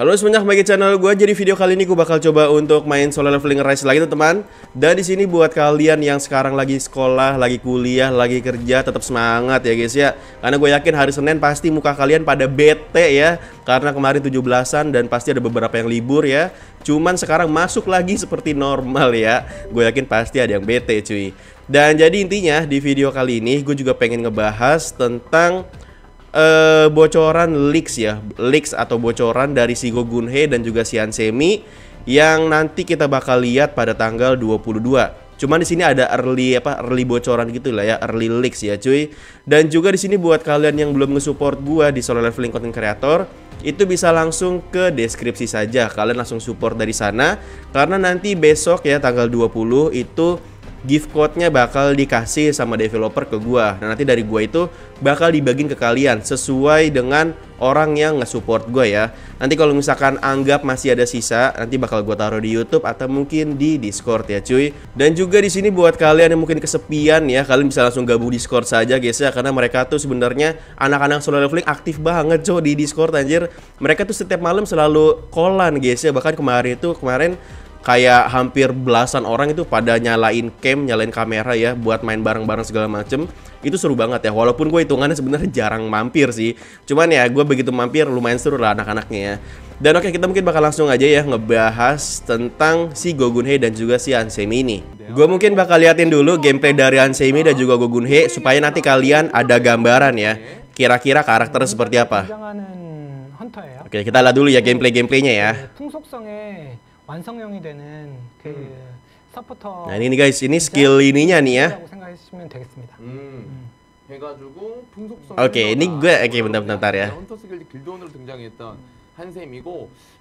Halo semuanya, kembali ke channel gue. Jadi video kali ini gue bakal coba untuk main solo leveling race lagi teman-teman. Dan di sini buat kalian yang sekarang lagi sekolah, lagi kuliah, lagi kerja, tetap semangat ya guys ya. Karena gue yakin hari Senin pasti muka kalian pada bete ya. Karena kemarin 17-an dan pasti ada beberapa yang libur ya. Cuman sekarang masuk lagi seperti normal ya. Gue yakin pasti ada yang bete cuy. Dan jadi intinya di video kali ini gue juga pengen ngebahas tentang uh, bocoran leaks ya, leaks atau bocoran dari Sigo Gunhe dan juga Sian Semi yang nanti kita bakal lihat pada tanggal 22. Cuman di sini ada early apa early bocoran gitu lah ya, early leaks ya cuy. Dan juga di sini buat kalian yang belum nge-support gua di solo leveling content creator, itu bisa langsung ke deskripsi saja. Kalian langsung support dari sana karena nanti besok ya tanggal 20 itu gift code-nya bakal dikasih sama developer ke gua. Nah, nanti dari gua itu bakal dibagiin ke kalian sesuai dengan orang yang nge-support gua ya. Nanti kalau misalkan anggap masih ada sisa, nanti bakal gua taruh di YouTube atau mungkin di Discord ya, cuy. Dan juga di sini buat kalian yang mungkin kesepian ya, kalian bisa langsung gabung Discord saja guys ya karena mereka tuh sebenarnya anak-anak Solo Leveling aktif banget coy di Discord anjir. Mereka tuh setiap malam selalu kolan guys ya. Bahkan kemarin itu kemarin kayak hampir belasan orang itu pada nyalain cam, nyalain kamera ya buat main bareng-bareng segala macem. Itu seru banget ya. Walaupun gue hitungannya sebenarnya jarang mampir sih. Cuman ya gue begitu mampir lumayan seru lah anak-anaknya ya. Dan oke kita mungkin bakal langsung aja ya ngebahas tentang si Gogunhei dan juga si Ansemi ini. Gue mungkin bakal liatin dulu gameplay dari Ansemi dan juga Gogunhei supaya nanti kalian ada gambaran ya. Kira-kira karakter seperti apa. Ya. Oke, kita lihat dulu ya gameplay-gameplaynya ya. 완성형이 되는 그 음. 서포터. 아니 ini nih guys, ini skill ininya nih ya. 생각하시면 되겠습니다. 음. 해가지고 풍속성. 오케이, okay, 오케이, bentar bentar ya. 헌터스 길드 길드원으로 등장했던 한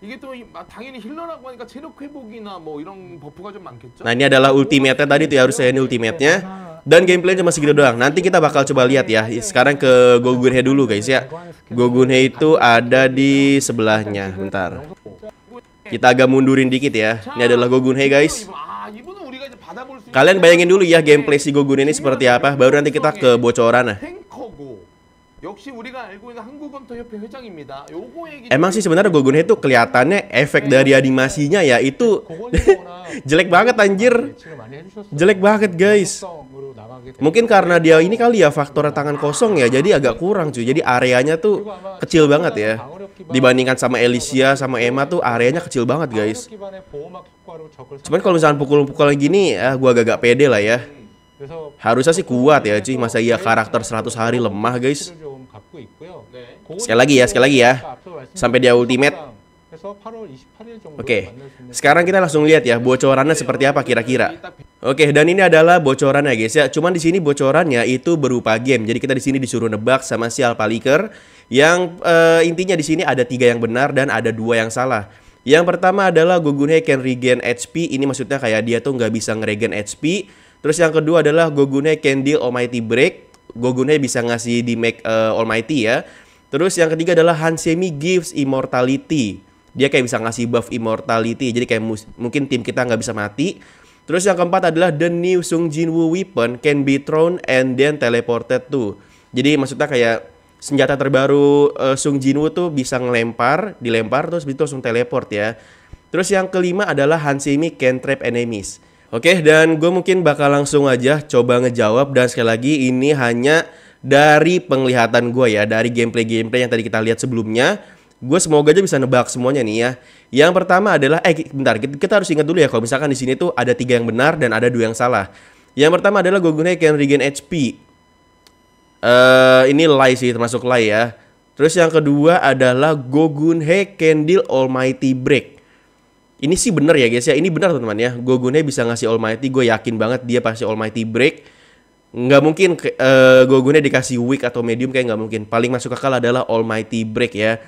이게 또 당연히 힐러라고 하니까 체력 회복이나 뭐 이런 버프가 좀 많겠죠. Nah ini adalah ultimate tadi tuh ya harus saya ini ultimate-nya. Dan gameplay cuma segitu doang. Nanti kita bakal coba lihat ya. Sekarang ke Gogunhe dulu guys ya. Gogunhe itu ada di sebelahnya. Bentar. Kita agak mundurin dikit ya. Ini adalah Gogun Hei guys. Kalian bayangin dulu ya gameplay si Gogun ini seperti apa, baru nanti kita ke bocoran nah. Emang sih sebenarnya Gogun itu kelihatannya efek dari animasinya ya itu jelek banget anjir. Jelek banget guys. Mungkin karena dia ini kali ya faktor tangan kosong ya jadi agak kurang cuy. Jadi areanya tuh kecil banget ya. Dibandingkan sama Elysia sama Emma tuh areanya kecil banget guys. Cuman kalau misalnya pukul-pukulan gini ya eh, gua agak-agak pede lah ya. Harusnya sih kuat ya cuy masa iya karakter 100 hari lemah guys. Gitu, Sekali lagi ya, sekali lagi ya. Sampai dia ultimate. Oke, okay. sekarang kita langsung lihat ya bocorannya seperti apa kira-kira. Oke, okay, dan ini adalah bocorannya guys ya. Cuman di sini bocorannya itu berupa game. Jadi kita di sini disuruh nebak sama si Alpaliker yang uh, intinya di sini ada tiga yang benar dan ada dua yang salah. Yang pertama adalah Gogune can regen HP. Ini maksudnya kayak dia tuh nggak bisa ngeregen HP. Terus yang kedua adalah Gogune can deal almighty break. Gogune bisa ngasih di Make uh, Almighty ya. Terus yang ketiga adalah Hansemi gives immortality. Dia kayak bisa ngasih buff immortality. Jadi kayak mungkin tim kita nggak bisa mati. Terus yang keempat adalah the new Sung Jin weapon can be thrown and then teleported to. Jadi maksudnya kayak senjata terbaru uh, Sung Jin tuh bisa ngelempar, dilempar terus itu langsung teleport ya. Terus yang kelima adalah Hansemi can trap enemies. Oke, dan gue mungkin bakal langsung aja coba ngejawab dan sekali lagi ini hanya dari penglihatan gue ya, dari gameplay-gameplay yang tadi kita lihat sebelumnya. Gue semoga aja bisa nebak semuanya nih ya. Yang pertama adalah, eh bentar, kita harus ingat dulu ya kalau misalkan di sini tuh ada tiga yang benar dan ada dua yang salah. Yang pertama adalah gue gunain can regen HP. Uh, eh, ini lie sih, termasuk lie ya. Terus yang kedua adalah Gogun Candle Almighty Break ini sih bener ya guys ya ini bener teman-teman ya gue bisa ngasih almighty gue yakin banget dia pasti almighty break nggak mungkin uh, eh, gue dikasih weak atau medium kayak nggak mungkin paling masuk akal adalah almighty break ya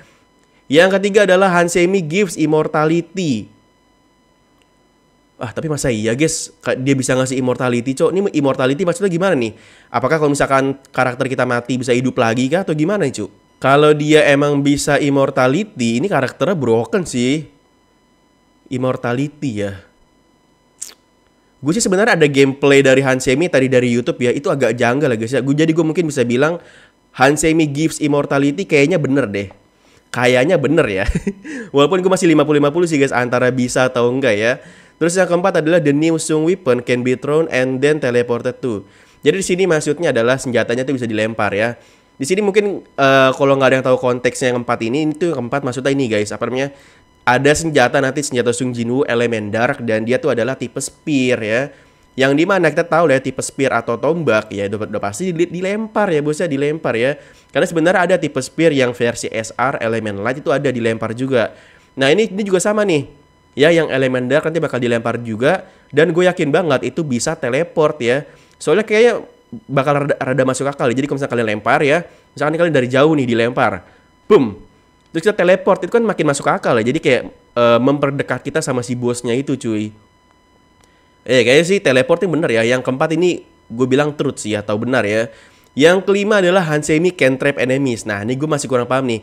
yang ketiga adalah Hansemi gives immortality ah tapi masa iya guys dia bisa ngasih immortality cok ini immortality maksudnya gimana nih apakah kalau misalkan karakter kita mati bisa hidup lagi kah atau gimana nih cok? kalau dia emang bisa immortality ini karakternya broken sih Immortality ya. Gue sih sebenarnya ada gameplay dari Hansemi tadi dari YouTube ya. Itu agak janggal lah ya guys ya. Gue jadi gue mungkin bisa bilang Hansemi gives immortality kayaknya bener deh. Kayaknya bener ya. Walaupun gue masih 50-50 sih guys antara bisa atau enggak ya. Terus yang keempat adalah the new sung weapon can be thrown and then teleported to. Jadi di sini maksudnya adalah senjatanya tuh bisa dilempar ya. Di sini mungkin uh, kalau nggak ada yang tahu konteksnya yang keempat ini, itu yang keempat maksudnya ini guys, apa namanya? ada senjata nanti senjata Sung Jinwoo elemen dark dan dia tuh adalah tipe spear ya yang dimana kita tahu ya tipe spear atau tombak ya udah, udah pasti dilempar ya bosnya dilempar ya karena sebenarnya ada tipe spear yang versi SR elemen light itu ada dilempar juga nah ini ini juga sama nih ya yang elemen dark nanti bakal dilempar juga dan gue yakin banget itu bisa teleport ya soalnya kayaknya bakal rada, rada masuk akal ya. jadi kalau misalnya kalian lempar ya misalnya kalian dari jauh nih dilempar boom terus kita teleport itu kan makin masuk akal ya jadi kayak uh, memperdekat kita sama si bosnya itu cuy eh kayaknya sih teleporting bener ya yang keempat ini gue bilang truth sih atau benar ya yang kelima adalah Hansemi can trap enemies nah ini gue masih kurang paham nih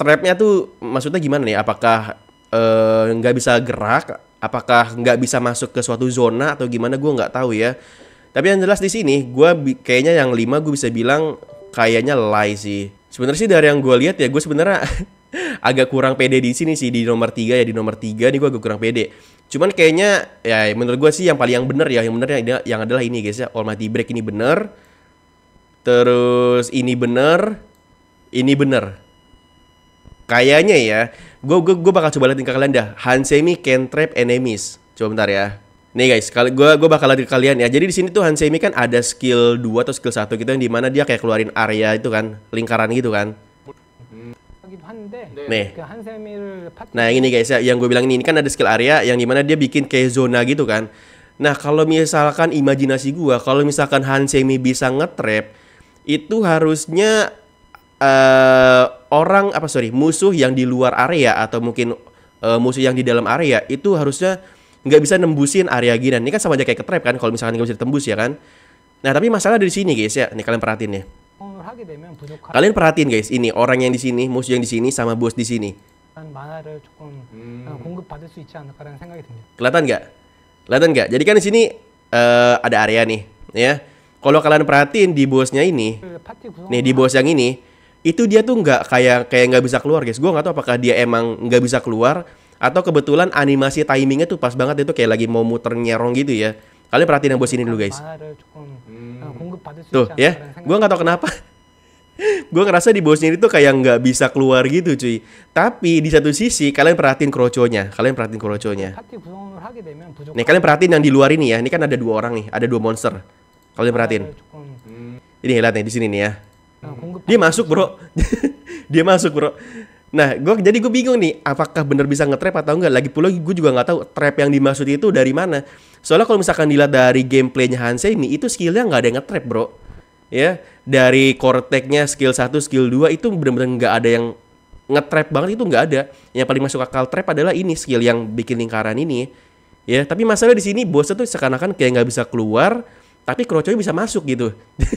trapnya tuh maksudnya gimana nih apakah eh, nggak uh, bisa gerak apakah nggak bisa masuk ke suatu zona atau gimana gue nggak tahu ya tapi yang jelas di sini gue kayaknya yang lima gue bisa bilang kayaknya lie sih sebenarnya sih dari yang gue lihat ya gue sebenarnya agak kurang pede di sini sih di nomor 3 ya di nomor 3 nih gue agak kurang pede. Cuman kayaknya ya menurut gue sih yang paling yang bener ya yang bener yang, yang adalah ini guys ya Almighty Break ini bener. Terus ini bener, ini bener. Kayaknya ya, gue gue gue bakal coba liatin ke kalian dah. Hansemi can trap enemies. Coba bentar ya. Nih guys, kali gue gue bakal lari ke kalian ya. Jadi di sini tuh Hansemi kan ada skill 2 atau skill 1 gitu yang dimana dia kayak keluarin area itu kan, lingkaran gitu kan. Nih. Nah yang ini guys ya, yang gue bilang ini, ini kan ada skill area yang dimana dia bikin kayak zona gitu kan. Nah kalau misalkan imajinasi gue, kalau misalkan Hansemi bisa ngetrap, itu harusnya uh, orang apa sorry musuh yang di luar area atau mungkin uh, musuh yang di dalam area itu harusnya nggak bisa nembusin area gini. Ini kan sama aja kayak ke kan kalau misalkan nggak bisa ditembus ya kan. Nah, tapi masalah dari sini guys ya. ini kalian perhatiin ya. Kalian perhatiin guys, ini orang yang di sini, musuh yang di sini sama bos di sini. Kelihatan nggak? Kelihatan nggak? Jadi kan di sini uh, ada area nih, ya. Kalau kalian perhatiin di bosnya ini, nih di bos yang ini, itu dia tuh nggak kayak kayak nggak bisa keluar guys. Gue nggak tahu apakah dia emang nggak bisa keluar atau kebetulan animasi timingnya tuh pas banget itu kayak lagi mau muter nyerong gitu ya kalian perhatiin yang bos ini dulu guys hmm. tuh ya gue nggak tau kenapa gue ngerasa di bosnya itu kayak nggak bisa keluar gitu cuy tapi di satu sisi kalian perhatiin kroconya kalian perhatiin kroconya gitu ya, nih kalian perhatiin yang di luar ini ya ini kan ada dua orang nih ada dua monster kalian perhatiin ini lihat nih di sini nih ya dia masuk bro dia masuk bro Nah, gua jadi gue bingung nih, apakah benar bisa nge atau enggak? Lagi pula gue juga nggak tahu trap yang dimaksud itu dari mana. Soalnya kalau misalkan dilihat dari gameplaynya Hanse ini, itu skillnya nggak ada yang nge bro. Ya, dari core nya skill 1, skill 2 itu bener-bener nggak ada yang nge banget itu nggak ada. Yang paling masuk akal trap adalah ini skill yang bikin lingkaran ini. Ya, tapi masalah di sini bosnya tuh seakan-akan kayak nggak bisa keluar, tapi krocoy bisa masuk gitu.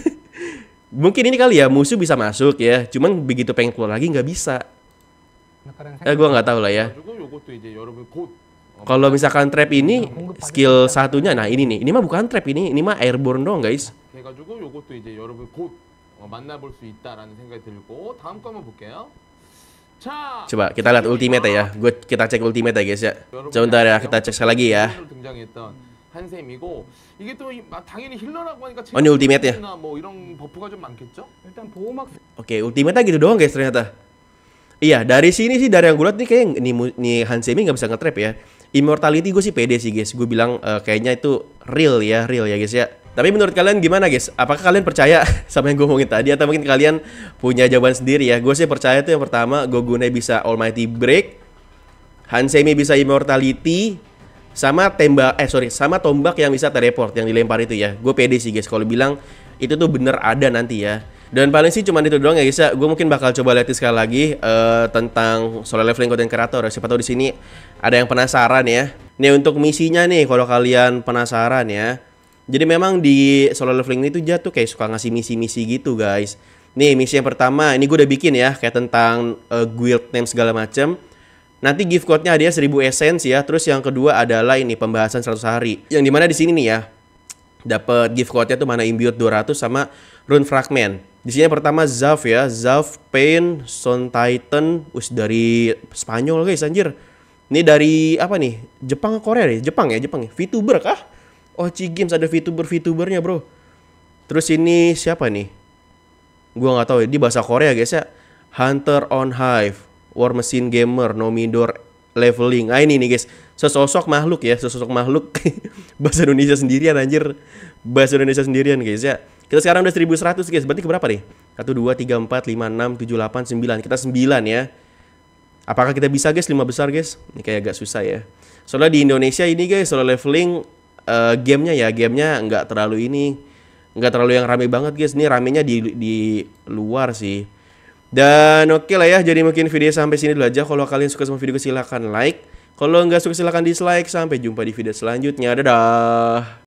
Mungkin ini kali ya musuh bisa masuk ya, cuman begitu pengen keluar lagi nggak bisa eh gua nggak tahu lah ya kalau misalkan trap ini skill satunya nah ini nih ini mah bukan trap ini ini mah airborne dong guys coba kita lihat ultimate ya. Gue kita cek ultimate ya guys ya. Sebentar ya kita cek sekali lagi ya. Oh, ini ultimate ya. Nah, Oke, okay, ultimate gitu doang guys ternyata. Iya, dari sini sih dari yang gue liat nih kayak nih, nih Hans nggak bisa ngetrap ya. Immortality gue sih pede sih guys. Gue bilang uh, kayaknya itu real ya, real ya guys ya. Tapi menurut kalian gimana guys? Apakah kalian percaya sama yang gue omongin tadi atau mungkin kalian punya jawaban sendiri ya? Gue sih percaya tuh yang pertama Gogune bisa Almighty Break, Hansemi bisa Immortality, sama tembak eh sorry sama tombak yang bisa teleport yang dilempar itu ya. Gue pede sih guys kalau bilang itu tuh bener ada nanti ya. Dan paling sih cuma itu doang ya guys Gue mungkin bakal coba lihat sekali lagi uh, tentang solo leveling content creator. Siapa tahu di sini ada yang penasaran ya. Nih untuk misinya nih kalau kalian penasaran ya. Jadi memang di solo leveling ini tuh jatuh kayak suka ngasih misi-misi gitu guys. Nih misi yang pertama ini gue udah bikin ya kayak tentang uh, guild name segala macem. Nanti gift code-nya hadiah 1000 essence ya. Terus yang kedua adalah ini pembahasan 100 hari. Yang dimana di sini nih ya dapat gift code-nya tuh mana imbued 200 sama rune fragment. Di sini pertama Zaf ya, Zaf Pain Son Titan us dari Spanyol guys anjir. Ini dari apa nih? Jepang Korea ya? Jepang ya, Jepang ya. VTuber kah? Oh, Ci Games ada VTuber VTubernya, Bro. Terus ini siapa nih? Gua nggak tahu, di ya. bahasa Korea guys ya. Hunter on Hive, War Machine Gamer, Nomidor leveling. Ah ini nih guys, sesosok makhluk ya, sesosok makhluk bahasa Indonesia sendirian anjir. Bahasa Indonesia sendirian guys ya. Kita sekarang udah 1100 guys, berarti berapa nih? 1 2 3 4 5 6 7 8 9. Kita 9 ya. Apakah kita bisa guys 5 besar guys? Ini kayak agak susah ya. Soalnya di Indonesia ini guys, soal leveling uh, gamenya ya, gamenya nggak terlalu ini nggak terlalu yang rame banget guys. Ini ramenya di di luar sih dan oke okay lah ya, jadi mungkin video sampai sini dulu aja. Kalau kalian suka sama video silahkan like. Kalau nggak suka silahkan dislike. Sampai jumpa di video selanjutnya. Dadah!